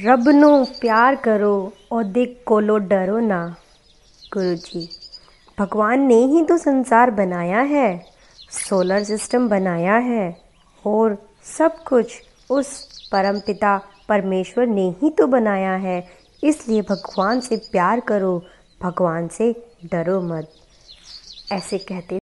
रब प्यार करो और औदिक को लो डरो ना गुरु जी भगवान ने ही तो संसार बनाया है सोलर सिस्टम बनाया है और सब कुछ उस परमपिता परमेश्वर ने ही तो बनाया है इसलिए भगवान से प्यार करो भगवान से डरो मत ऐसे कहते